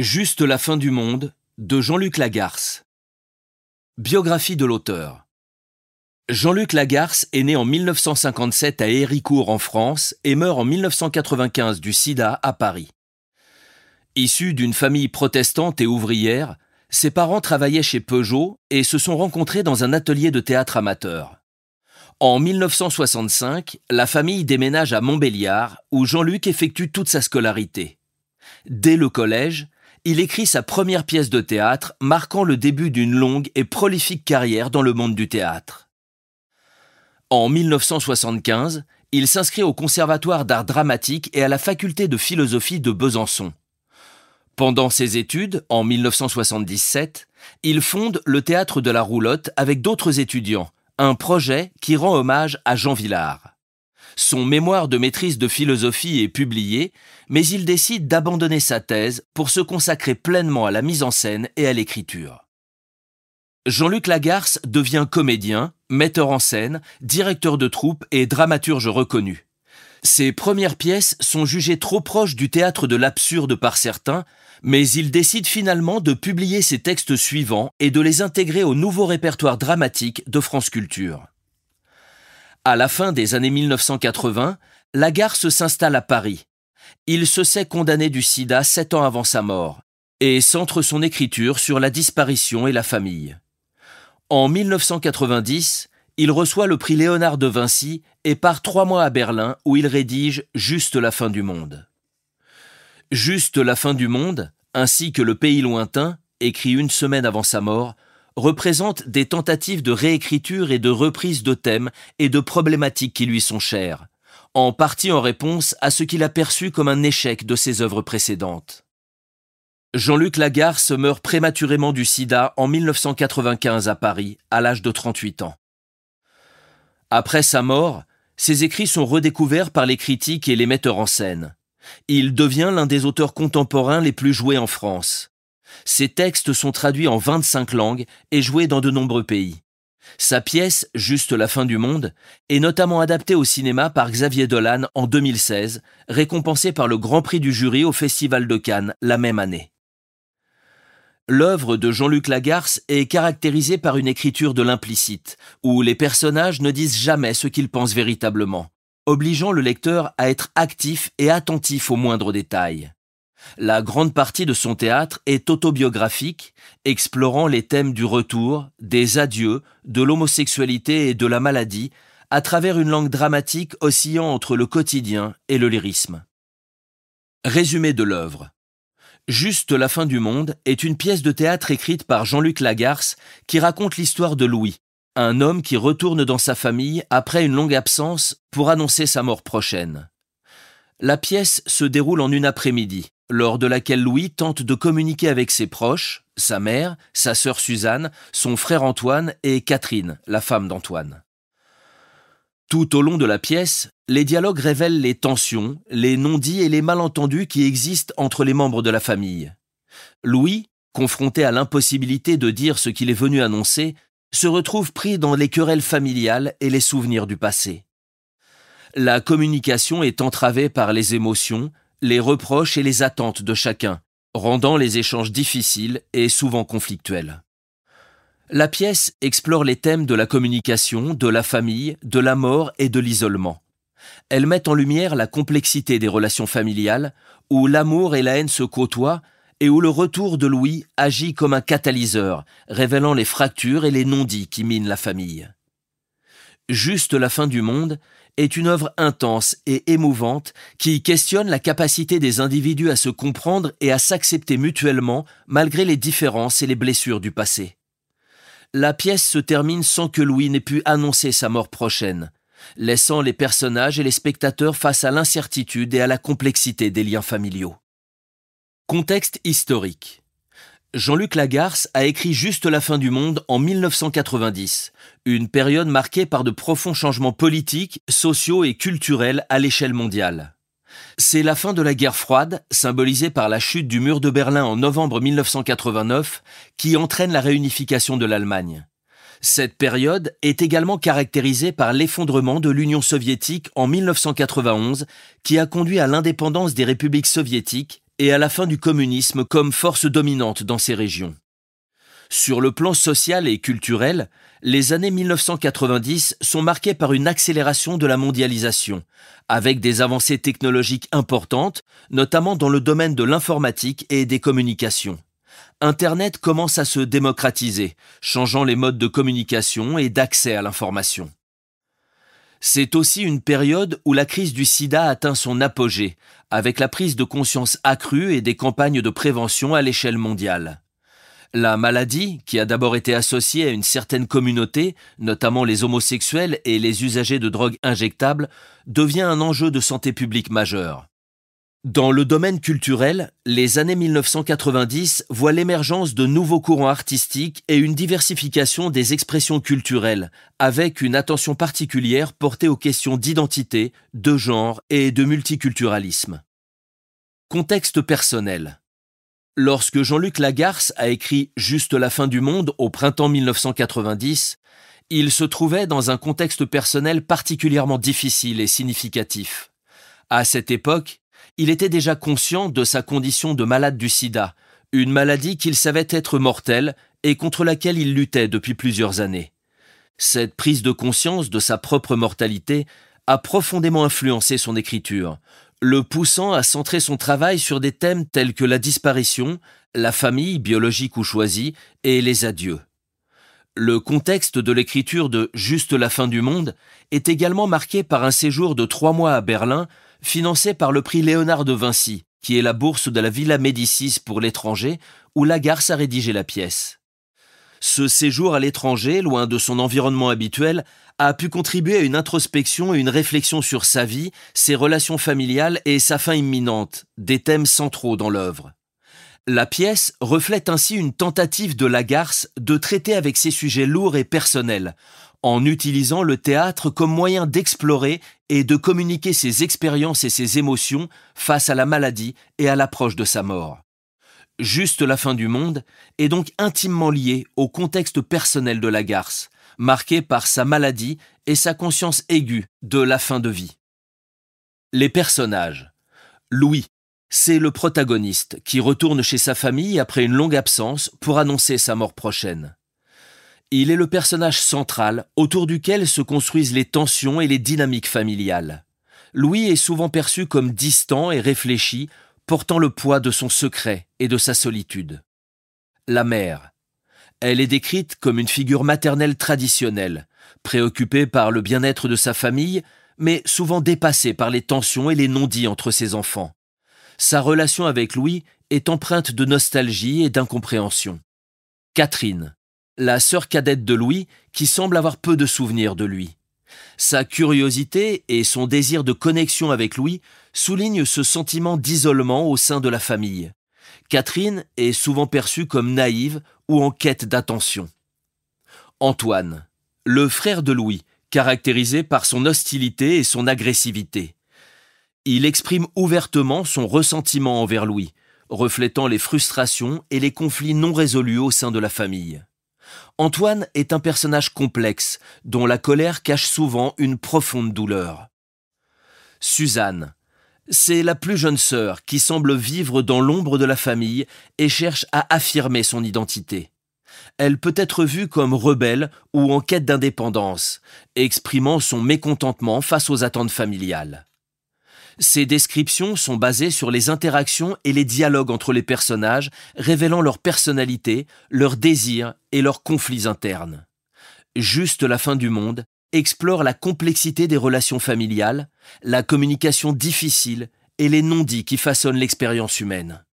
Juste la fin du monde de Jean-Luc Lagarce. Biographie de l'auteur. Jean-Luc Lagarce est né en 1957 à Héricourt en France et meurt en 1995 du sida à Paris. Issu d'une famille protestante et ouvrière, ses parents travaillaient chez Peugeot et se sont rencontrés dans un atelier de théâtre amateur. En 1965, la famille déménage à Montbéliard où Jean-Luc effectue toute sa scolarité. Dès le collège, il écrit sa première pièce de théâtre, marquant le début d'une longue et prolifique carrière dans le monde du théâtre. En 1975, il s'inscrit au Conservatoire d'art dramatique et à la faculté de philosophie de Besançon. Pendant ses études, en 1977, il fonde le Théâtre de la Roulotte avec d'autres étudiants, un projet qui rend hommage à Jean Villard. Son mémoire de maîtrise de philosophie est publié, mais il décide d'abandonner sa thèse pour se consacrer pleinement à la mise en scène et à l'écriture. Jean-Luc Lagarce devient comédien, metteur en scène, directeur de troupe et dramaturge reconnu. Ses premières pièces sont jugées trop proches du théâtre de l'absurde par certains, mais il décide finalement de publier ses textes suivants et de les intégrer au nouveau répertoire dramatique de France Culture. À la fin des années 1980, Lagarce s'installe à Paris. Il se sait condamné du sida sept ans avant sa mort et centre son écriture sur la disparition et la famille. En 1990, il reçoit le prix Léonard de Vinci et part trois mois à Berlin où il rédige Juste la fin du monde. Juste la fin du monde, ainsi que Le pays lointain, écrit une semaine avant sa mort, représente des tentatives de réécriture et de reprise de thèmes et de problématiques qui lui sont chères, en partie en réponse à ce qu'il a perçu comme un échec de ses œuvres précédentes. Jean-Luc Lagarce meurt prématurément du sida en 1995 à Paris, à l'âge de 38 ans. Après sa mort, ses écrits sont redécouverts par les critiques et les metteurs en scène. Il devient l'un des auteurs contemporains les plus joués en France. Ses textes sont traduits en 25 langues et joués dans de nombreux pays. Sa pièce Juste la fin du monde est notamment adaptée au cinéma par Xavier Dolan en 2016, récompensée par le Grand Prix du jury au Festival de Cannes la même année. L'œuvre de Jean-Luc Lagarce est caractérisée par une écriture de l'implicite, où les personnages ne disent jamais ce qu'ils pensent véritablement, obligeant le lecteur à être actif et attentif aux moindres détails la grande partie de son théâtre est autobiographique, explorant les thèmes du retour, des adieux, de l'homosexualité et de la maladie, à travers une langue dramatique oscillant entre le quotidien et le lyrisme. Résumé de l'œuvre. Juste la fin du monde est une pièce de théâtre écrite par Jean-Luc Lagarce qui raconte l'histoire de Louis, un homme qui retourne dans sa famille après une longue absence pour annoncer sa mort prochaine. La pièce se déroule en une après-midi, lors de laquelle Louis tente de communiquer avec ses proches, sa mère, sa sœur Suzanne, son frère Antoine et Catherine, la femme d'Antoine. Tout au long de la pièce, les dialogues révèlent les tensions, les non-dits et les malentendus qui existent entre les membres de la famille. Louis, confronté à l'impossibilité de dire ce qu'il est venu annoncer, se retrouve pris dans les querelles familiales et les souvenirs du passé la communication est entravée par les émotions, les reproches et les attentes de chacun, rendant les échanges difficiles et souvent conflictuels. La pièce explore les thèmes de la communication, de la famille, de la mort et de l'isolement. Elle met en lumière la complexité des relations familiales, où l'amour et la haine se côtoient et où le retour de Louis agit comme un catalyseur, révélant les fractures et les non-dits qui minent la famille. Juste la fin du monde est une œuvre intense et émouvante qui questionne la capacité des individus à se comprendre et à s'accepter mutuellement malgré les différences et les blessures du passé. La pièce se termine sans que Louis n'ait pu annoncer sa mort prochaine, laissant les personnages et les spectateurs face à l'incertitude et à la complexité des liens familiaux. Contexte historique. Jean-Luc Lagarce a écrit Juste la fin du monde en 1990, une période marquée par de profonds changements politiques, sociaux et culturels à l'échelle mondiale. C'est la fin de la guerre froide, symbolisée par la chute du mur de Berlin en novembre 1989, qui entraîne la réunification de l'Allemagne. Cette période est également caractérisée par l'effondrement de l'Union soviétique en 1991, qui a conduit à l'indépendance des républiques soviétiques et à la fin du communisme comme force dominante dans ces régions. Sur le plan social et culturel, les années 1990 sont marquées par une accélération de la mondialisation, avec des avancées technologiques importantes, notamment dans le domaine de l'informatique et des communications. Internet commence à se démocratiser, changeant les modes de communication et d'accès à l'information. C'est aussi une période où la crise du sida atteint son apogée, avec la prise de conscience accrue et des campagnes de prévention à l'échelle mondiale. La maladie, qui a d'abord été associée à une certaine communauté, notamment les homosexuels et les usagers de drogues injectables, devient un enjeu de santé publique majeur. Dans le domaine culturel, les années 1990 voient l'émergence de nouveaux courants artistiques et une diversification des expressions culturelles, avec une attention particulière portée aux questions d'identité, de genre et de multiculturalisme. Contexte personnel. Lorsque Jean-Luc Lagarce a écrit Juste la fin du monde au printemps 1990, il se trouvait dans un contexte personnel particulièrement difficile et significatif. À cette époque, il était déjà conscient de sa condition de malade du sida, une maladie qu'il savait être mortelle et contre laquelle il luttait depuis plusieurs années. Cette prise de conscience de sa propre mortalité a profondément influencé son écriture, le poussant à centrer son travail sur des thèmes tels que la disparition, la famille, biologique ou choisie, et les adieux. Le contexte de l'écriture de Juste la fin du monde est également marqué par un séjour de trois mois à Berlin financé par le prix Léonard de Vinci, qui est la bourse de la Villa Médicis pour l'étranger, où Lagarce a rédigé la pièce. Ce séjour à l'étranger, loin de son environnement habituel, a pu contribuer à une introspection et une réflexion sur sa vie, ses relations familiales et sa fin imminente, des thèmes centraux dans l'œuvre. La pièce reflète ainsi une tentative de Lagarce de traiter avec ses sujets lourds et personnels, en utilisant le théâtre comme moyen d'explorer et de communiquer ses expériences et ses émotions face à la maladie et à l'approche de sa mort. Juste la fin du monde est donc intimement liée au contexte personnel de la garce, marqué par sa maladie et sa conscience aiguë de la fin de vie. Les personnages. Louis, c'est le protagoniste qui retourne chez sa famille après une longue absence pour annoncer sa mort prochaine. Il est le personnage central autour duquel se construisent les tensions et les dynamiques familiales. Louis est souvent perçu comme distant et réfléchi, portant le poids de son secret et de sa solitude. La mère. Elle est décrite comme une figure maternelle traditionnelle, préoccupée par le bien-être de sa famille, mais souvent dépassée par les tensions et les non-dits entre ses enfants. Sa relation avec Louis est empreinte de nostalgie et d'incompréhension. Catherine la sœur cadette de Louis, qui semble avoir peu de souvenirs de lui. Sa curiosité et son désir de connexion avec Louis soulignent ce sentiment d'isolement au sein de la famille. Catherine est souvent perçue comme naïve ou en quête d'attention. Antoine, le frère de Louis, caractérisé par son hostilité et son agressivité. Il exprime ouvertement son ressentiment envers Louis, reflétant les frustrations et les conflits non résolus au sein de la famille. Antoine est un personnage complexe, dont la colère cache souvent une profonde douleur. Suzanne. C'est la plus jeune sœur qui semble vivre dans l'ombre de la famille et cherche à affirmer son identité. Elle peut être vue comme rebelle ou en quête d'indépendance, exprimant son mécontentement face aux attentes familiales. Ces descriptions sont basées sur les interactions et les dialogues entre les personnages, révélant leur personnalité, leurs désirs et leurs conflits internes. Juste la fin du monde explore la complexité des relations familiales, la communication difficile et les non-dits qui façonnent l'expérience humaine.